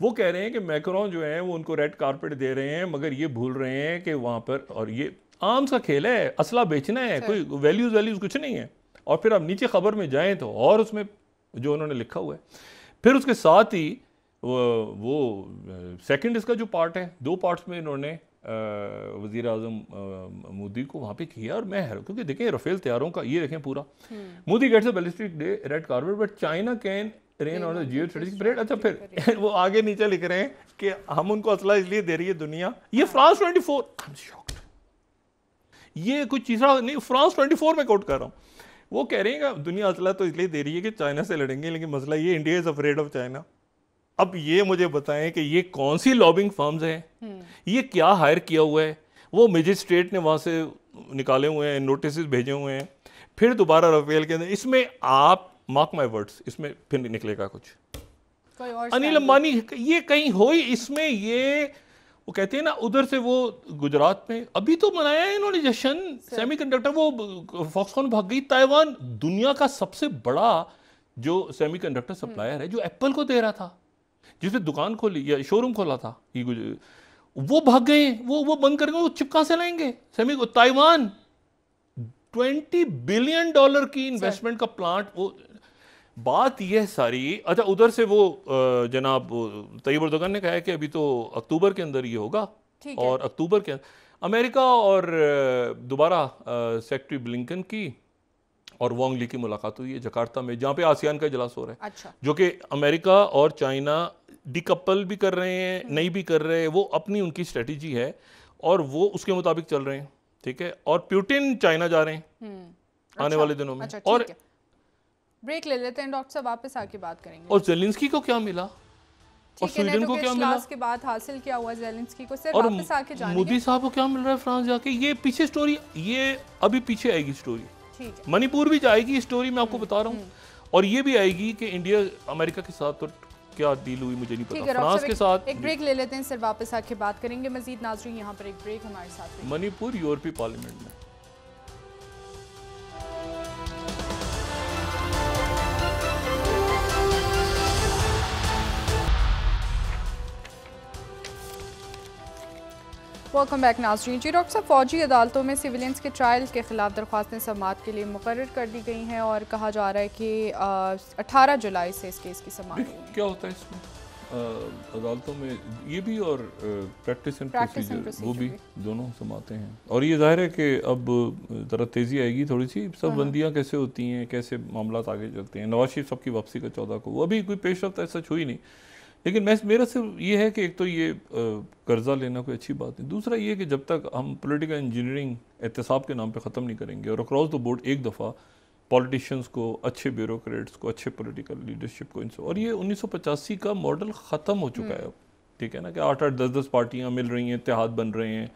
वो कह रहे हैं कि मैक्रोन जो है वो उनको रेड कारपेट दे रहे हैं मगर ये भूल रहे हैं कि वहां पर और ये आम सा खेल है असला बेचना है अच्छा। कोई वैल्यूज वैल्यूज कुछ नहीं है और फिर आप नीचे खबर में जाएं तो और उसमें जो उन्होंने लिखा हुआ है फिर उसके साथ ही वो सेकंड इसका जो पार्ट है दो पार्ट्स में इन्होंने वजीर अजम मोदी को वहाँ पे किया और मैं हैरान क्योंकि देखें रफेल तैयारों का ये देखें पूरा हम्म। Modi gets a ballistic day red carpet but China can train और जियो स्ट्रेटेजिक परेड अच्छा फिर वो आगे नीचे लिख रहे हैं कि हम उनको असला इसलिए दे रही है दुनिया ये France twenty four I am shocked ये कुछ चीजा नहीं फ्रांस ट्वेंटी फोर में कोट कर रहा हूँ वो कह रहे हैं दुनिया असला तो इसलिए दे रही है कि चाइना से लड़ेंगे लेकिन मसला ये India is afraid of China अब ये मुझे बताएं कि ये कौन सी लॉबिंग फर्म्स हैं हम्म। ये क्या हायर किया हुआ है वो मजिस्ट्रेट ने वहाँ से निकाले हुए हैं नोटिस भेजे हुए हैं फिर दोबारा रफेल के अंदर इसमें आप मार्क माई वर्ड्स इसमें फिर निकलेगा कुछ अनिल अंबानी ये कहीं हो ही इसमें ये वो कहते हैं ना उधर से वो गुजरात में अभी तो मनाया है इन्होंने जश्न सेमीकंडक्टर वो फॉक्सकॉन भाग गई ताइवान दुनिया का सबसे बड़ा जो सेमीकंडक्टर हम्म। सप्लायर है जो एप्पल को दे रहा था जिसने दुकान खोली या शोरूम खोला था वो भाग गए वो वो बंद कर गए वो चिपका से लाएंगे semi Taiwan twenty billion dollar की इन्वेस्टमेंट का प्लांट वो बात यह सारी अच्छा उधर से वो जनाब तयब उर्दगन ने कहा है कि अभी तो अक्टूबर के अंदर ये होगा और अक्टूबर के अं-, अमेरिका और दोबारा सेक्रेटरी ब्लिंकन की और वांगली की मुलाकात हुई है जकार्ता में जहाँ पे आसियान का इजलास हो रहा है अच्छा। जो कि अमेरिका और चाइना डिकपल भी कर रहे हैं हम्म। नहीं भी कर रहे हैं वो अपनी उनकी स्ट्रेटजी है और वो उसके मुताबिक चल रहे हैं ठीक है और प्यूटिन चाइना जा रहे हैं हम्म, आने अच्छा, वाले दिनों में अच्छा, और ब्रेक ले लेते हैं डॉक्टर साहब वापस आके बात करेंगे और जेलिंसकी को क्या मिला और स्वीडन तो को क्या मिला के बाद हासिल क्या हुआ जेलिंसकी को सिर्फ वापस आके जाने मोदी साहब को क्या मिल रहा है फ्रांस जाके ये पीछे स्टोरी ये अभी पीछे आएगी स्टोरी मणिपुर भी जाएगी स्टोरी मैं आपको हम्म, बता रहा हूँ और ये भी आएगी कि इंडिया अमेरिका के साथ तो क्या डील हुई मुझे नहीं पता फ्रांस के साथ एक ब्रेक ले लेते हैं सर वापस आके बात करेंगे मजीद नाजरी यहाँ पर एक ब्रेक हमारे साथ मणिपुर यूरोपीय पार्लियामेंट में वेलकम बैक नाजरीन जी डॉक्टर साहब फौजी अदालतों में सिविलियंस के ट्रायल के ख़िलाफ़ दरख्वास्तें समात के लिए मुकर कर दी गई हैं और कहा जा रहा है कि अठारह जुलाई से इस केस की समात क्या होता है इसमें अदालतों में ये भी और प्रैक्टिस एंड प्रोसीजर वो भी, दोनों समाते हैं और ये जाहिर है कि अब ज़रा तेज़ी आएगी थोड़ी सी सब हाँ, हाँ। बंदियाँ कैसे होती हैं कैसे मामला आगे चलते हैं नवाज शरीफ सबकी वापसी का चौदह को वो अभी कोई पेश रफ्त ऐसा ही नहीं लेकिन मैं मेरा सिर्फ ये है कि एक तो ये कर्ज़ा लेना कोई अच्छी बात नहीं दूसरा ये कि जब तक हम पोलिटिकल इंजीनियरिंग एहतसाब के नाम पर ख़त्म नहीं करेंगे और अक्रॉस द बोर्ड एक दफ़ा पॉलिटिशियंस को अच्छे ब्यूरोक्रेट्स को अच्छे पोलिटिकल लीडरशिप को इनसे और ये उन्नीस का मॉडल ख़त्म हो चुका है हम्म। अब ठीक है ना कि आठ आठ दस दस पार्टियाँ मिल रही हैं इतिहाद बन रहे हैं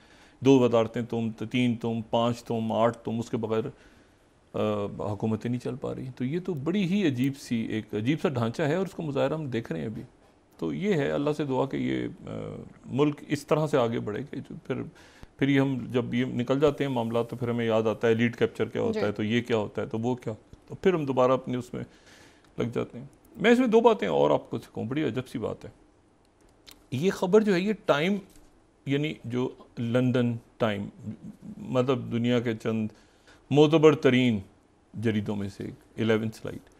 दो वजारतें तुम तीन तुम पाँच तुम आठ तुम उसके बगैर हुकूमतें नहीं चल पा रही तो ये तो बड़ी ही अजीब सी एक अजीब सा ढांचा है और उसको मुजाहरा हम देख रहे हैं अभी तो ये है अल्लाह से दुआ कि ये आ, मुल्क इस तरह से आगे बढ़े कि फिर फिर ये हम जब ये निकल जाते हैं मामला तो फिर हमें याद आता है लीड कैप्चर क्या होता है तो ये क्या होता है तो वो क्या तो फिर हम दोबारा अपने उसमें लग जाते हैं मैं इसमें दो बातें और आपको सिखाऊँ बड़ी अजब सी बात है ये खबर जो है ये टाइम यानी जो लंदन टाइम मतलब दुनिया के चंद मोतबर तरीन जरीदों में से एक एलेवन स्लाइड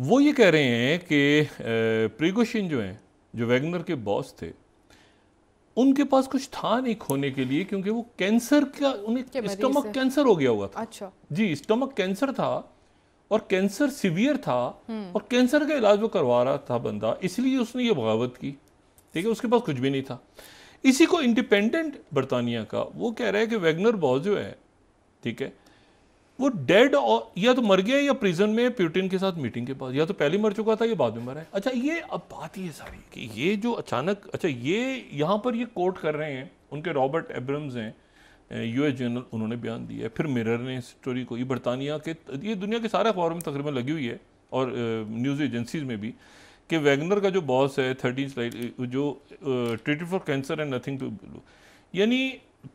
वो ये कह रहे हैं कि प्रिगोशिन जो हैं जो वैगनर के बॉस थे उनके पास कुछ था नहीं खोने के लिए क्योंकि वो कैंसर का उन्हें स्टमक कैंसर हो गया हुआ था अच्छा जी स्टमक कैंसर था और कैंसर सीवियर था हम्म। और कैंसर का इलाज वो करवा रहा था बंदा इसलिए उसने ये बगावत की ठीक है उसके पास कुछ भी नहीं था इसी को इंडिपेंडेंट बर्तानिया का वो कह रहा है कि वैगनर बॉस जो है ठीक है वो डेड और या तो मर गया या प्रिजन में प्यूटिन के साथ मीटिंग के पास या तो पहले मर चुका था या बाद में मरा है अच्छा ये अब बात ये सारी कि ये जो अचानक अच्छा ये यहाँ पर ये कोर्ट कर रहे हैं उनके रॉबर्ट एब्रम्स हैं यू एस जनरल उन्होंने बयान दिया है फिर मिरर ने स्टोरी को ये बरतानिया के ये दुनिया के सारे अखबारों में तकरीबन लगी हुई है और न्यूज़ एजेंसीज में भी कि वैगनर का जो बॉस है थर्टीन स्लाइड जो treated for cancer and nothing to यानी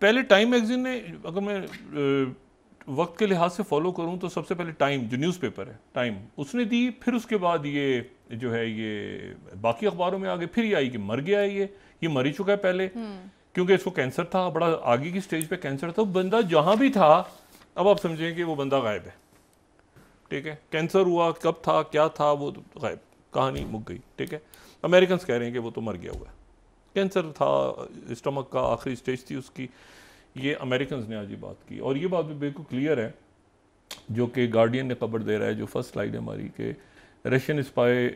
पहले टाइम मैगजीन ने अगर मैं वक्त के लिहाज से फॉलो करूँ तो सबसे पहले टाइम जो न्यूज़पेपर है टाइम उसने दी फिर उसके बाद ये जो है ये बाकी अखबारों में आ गए फिर ये आई कि मर गया है ये ये मर ही चुका है पहले हम्म। क्योंकि इसको कैंसर था बड़ा आगे की स्टेज पे कैंसर था बंदा जहाँ भी था अब आप समझें कि वो बंदा गायब है ठीक है कैंसर हुआ कब था क्या था वो तो गायब कहानी मुक गई ठीक है अमेरिकन कह रहे हैं कि वो तो मर गया हुआ है कैंसर था स्टमक का आखिरी स्टेज थी उसकी ये अमेरिकन ने आज ये बात की और ये बात भी बिल्कुल क्लियर है जो कि गार्डियन ने खबर दे रहा है जो फर्स्ट स्लाइड है हमारी कि रशियन स्पाई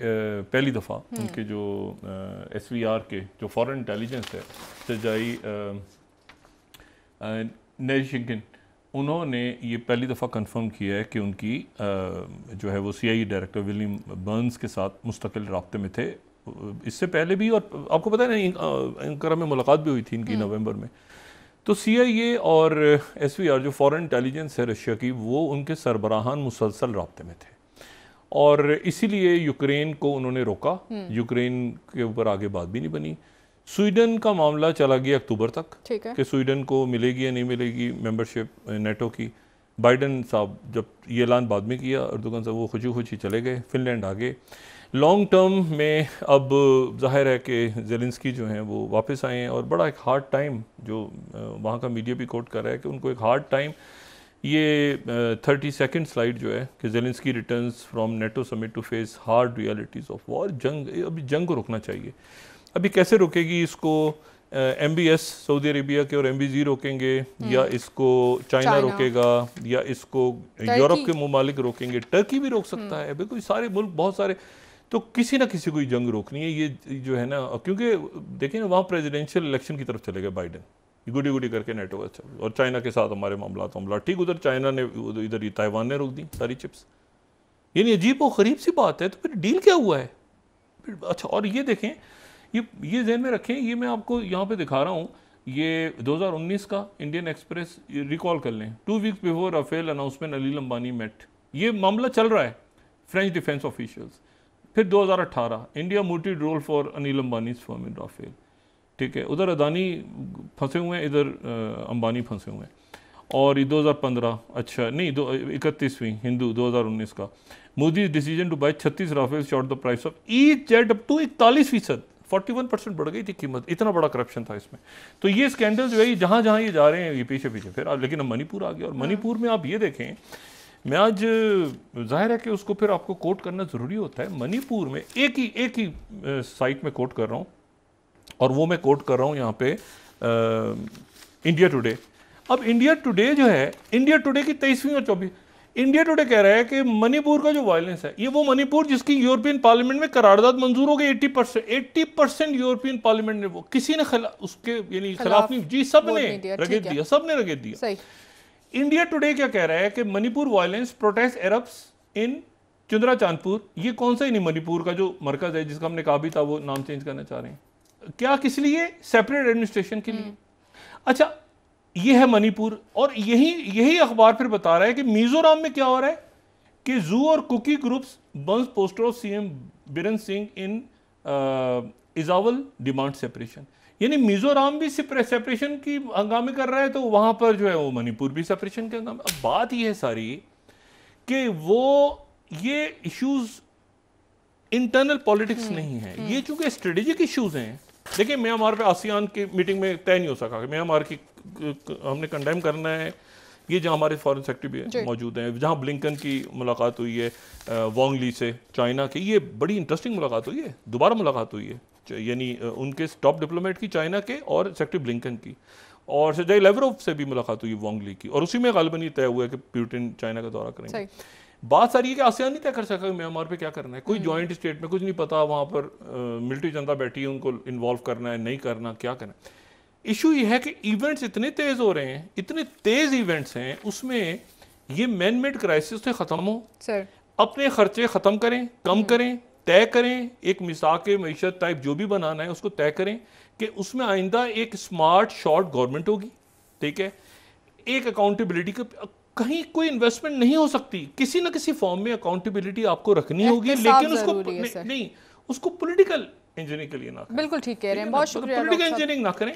पहली दफ़ा हम्म। उनके जो एस वी आर के जो फॉरेन इंटेलिजेंस है सजाई नेशिकिन उन्होंने ये पहली दफ़ा कंफर्म किया है कि उनकी आ, जो है वो सीआईए डायरेक्टर विलियम बर्न्स के साथ मुस्तकिल रबते में थे इससे पहले भी और आपको पता है ना इंकरा में मुलाकात भी हुई थी इनकी हम्म। नवंबर में तो सी आई ए और एस वी आर जो फॉरेन इंटेलिजेंस है रशिया की वो उनके सरबराहान मुसलसल रबते में थे और इसीलिए यूक्रेन को उन्होंने रोका हम्म। यूक्रेन के ऊपर आगे बात भी नहीं बनी स्वीडन का मामला चला गया अक्टूबर तक कि स्वीडन को मिलेगी या नहीं मिलेगी मेंबरशिप नेटो की बाइडन साहब जब ये ऐलान बाद में किया अर्दुगन साहब वो खुशी खुशी चले गए फिनलैंड आ गए लॉन्ग टर्म में अब जाहिर है कि जेलिंसकी जो हैं वो वापस आए हैं और बड़ा एक हार्ड टाइम जो वहाँ का मीडिया भी कोट कर रहा है कि उनको एक हार्ड टाइम ये थर्टी सेकेंड स्लाइड जो है कि Zelensky returns from NATO summit to face hard realities of war जंग अभी जंग को रोकना चाहिए अभी कैसे रोकेगी इसको M B S Saudi Arabia के और एम बी जी रोकेंगे हम्म। या इसको चाइना रोकेगा या इसको यूरोप के ममालिक रोकेंगे टर्की भी रोक सकता हम्म। है अभी कोई सारे मुल्क बहुत सारे तो किसी ना किसी को ये जंग रोकनी है ये जो है ना क्योंकि देखें ना वहाँ प्रेजिडेंशियल इलेक्शन की तरफ चले गए बाइडन गुडी गुडी करके नेटवर्क चल और चाइना के साथ हमारे मामला तो हमला ठीक उधर चाइना ने इधर ताइवान ने रोक दी सारी चिप्स यानी अजीब और गरीब सी बात है तो फिर डील क्या हुआ है अच्छा और ये देखें ये ये जहन में रखें ये मैं आपको यहाँ पे दिखा रहा हूँ ये 2019 का इंडियन एक्सप्रेस रिकॉल कर लें two weeks before Rafale announcement Anil Ambani met ये मामला चल रहा है फ्रेंच डिफेंस ऑफिशियल्स फिर 2018 इंडिया मोटी ड्रोल for Anil Ambani firm in Rafale ठीक है उधर अदानी फंसे हुए हैं इधर अंबानी फंसे हुए हैं और ये 2015 अच्छा नहीं दो इकतीसवीं हिंदू 2019 का मोदी डिसीजन टू बाई छत्तीस Rafale shot the price of each jet up to इकतालीस फीसद फोर्टी वन परसेंट बढ़ गई थी कीमत इतना बड़ा करप्शन था इसमें तो ये स्कैंडल जो है जहाँ जहाँ ये जा रहे हैं ये पीछे पीछे फिर लेकिन अब मणिपुर आ गया और हाँ। मणिपुर में आप ये देखें मैं आज जाहिर है कि उसको फिर आपको कोट करना ज़रूरी होता है मणिपुर में एक ही एक ही साइट में कोट कर रहा हूँ और वो मैं कोट कर रहा हूँ यहाँ पे आ, इंडिया टुडे अब इंडिया टुडे जो है इंडिया टुडे की तेईसवीं और चौबीस इंडिया टुडे कह रहा है कि मणिपुर का जो वायलेंस है ये वो मणिपुर जिसकी यूरोपियन पार्लियामेंट में करारदाद मंजूर हो गई eighty percent eighty percent European parliament ने वो किसी ने खिला उसके यानी खिलाफ नहीं जी सब ने रगे दिया सब ने रगेद दिया इंडिया टुडे क्या कह रहा है कि Manipur violence protest erupts in Churachandpur ये कौन सा ही नहीं मणिपुर का जो मरकज है जिसका हमने कहा भी था वो नाम चेंज करना चाह रहे हैं क्या किस लिए सेपरेट एडमिनिस्ट्रेशन के लिए हम्म। अच्छा ये है मणिपुर और यही यही अखबार फिर बता रहा है कि मिजोरम में क्या हो रहा है कि जू और Kuki groups bans poster of CM Biren Singh in Aizawl demand separation यानी मिजोराम भी सेपरेशन की हंगामे कर रहा है तो वहां पर जो है वो मणिपुर भी सेपरेशन के हंगामे अब बात यह है सारी कि वो ये इश्यूज इंटरनल पॉलिटिक्स नहीं है ये हम्म। चूंकि स्ट्रेटेजिक इश्यूज हैं देखिए म्यांमार पे आसियान की मीटिंग में तय नहीं हो सका म्यांमार की हमने कंडेम करना है ये जहाँ हमारे फॉरेन सेक्रेटरी भी मौजूद हैं जहाँ ब्लिंकन की मुलाकात हुई है वांगली से चाइना की ये बड़ी इंटरेस्टिंग मुलाकात हुई है दोबारा मुलाकात हुई है यानी उनके टॉप डिप्लोमेट की चाइना के और सेक्रेटरी ब्लिंकन की और सजाई लेवरोव से भी मुलाकात हुई वोंगली की और उसी में गालबन तय हुआ है कि प्यूटिन चाइना का दौरा करेंगे बात सारी है कि आसियान नहीं तय कर सका म्यांमार पे क्या करना है कोई जॉइंट हम्म। स्टेट में कुछ नहीं पता वहाँ पर मिलिट्री जनता बैठी है उनको इन्वॉल्व करना है नहीं करना क्या करना है इशू यह है कि इवेंट्स इतने तेज़ हो रहे हैं इतने तेज़ इवेंट्स हैं उसमें ये मैन मेड क्राइसिस से ख़त्म हो अपने खर्चे ख़त्म करें कम हम्म। करें तय करें एक मिसाक मीशत टाइप जो भी बनाना है उसको तय करें कि उसमें आइंदा एक स्मार्ट शॉर्ट गवर्नमेंट होगी ठीक है एक अकाउंटेबिलिटी कहीं कोई इन्वेस्टमेंट नहीं हो सकती किसी ना किसी फॉर्म में अकाउंटेबिलिटी आपको रखनी होगी लेकिन उसको न, नहीं उसको पोलिटिकल इंजीनियरिंग के लिए ना बिल्कुल ठीक कह रहे हैं बहुत तो शुक्रिया पोलिटिकल इंजीनियरिंग ना करें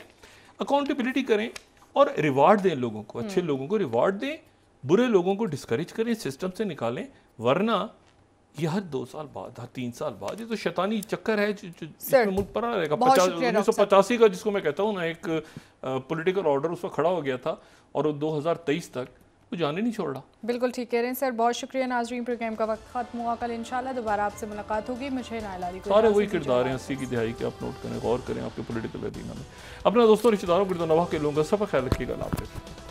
अकाउंटेबिलिटी करें और रिवार्ड दें लोगों को अच्छे हम्म। लोगों को रिवार्ड दें बुरे लोगों को डिस्करेज करें सिस्टम से निकालें वरना ये हर दो साल बाद हर हाँ, तीन साल बाद ये तो शैतानी चक्कर है जिसमें मुल्क पड़ा रहेगा उन्नीस सौ का जिसको मैं कहता हूँ ना एक पॉलिटिकल ऑर्डर उस पर खड़ा हो गया था और वो 2023 तक वो जाने नहीं छोड़ रहा बिल्कुल ठीक कह रहे हैं सर बहुत शुक्रिया नाजरीन प्रोग्राम का वक्त खत्म हुआ कल इनशाला दोबारा आपसे मुलाकात होगी मुझे सारे वही किरदार हैं अस्सी की दिहाई के आप नोट करें गौर करें आपके पोलिटिकल अदीना में अपने दोस्तों रिश्तेदारों के लोगों का सफ़र ख्याल रखिएगा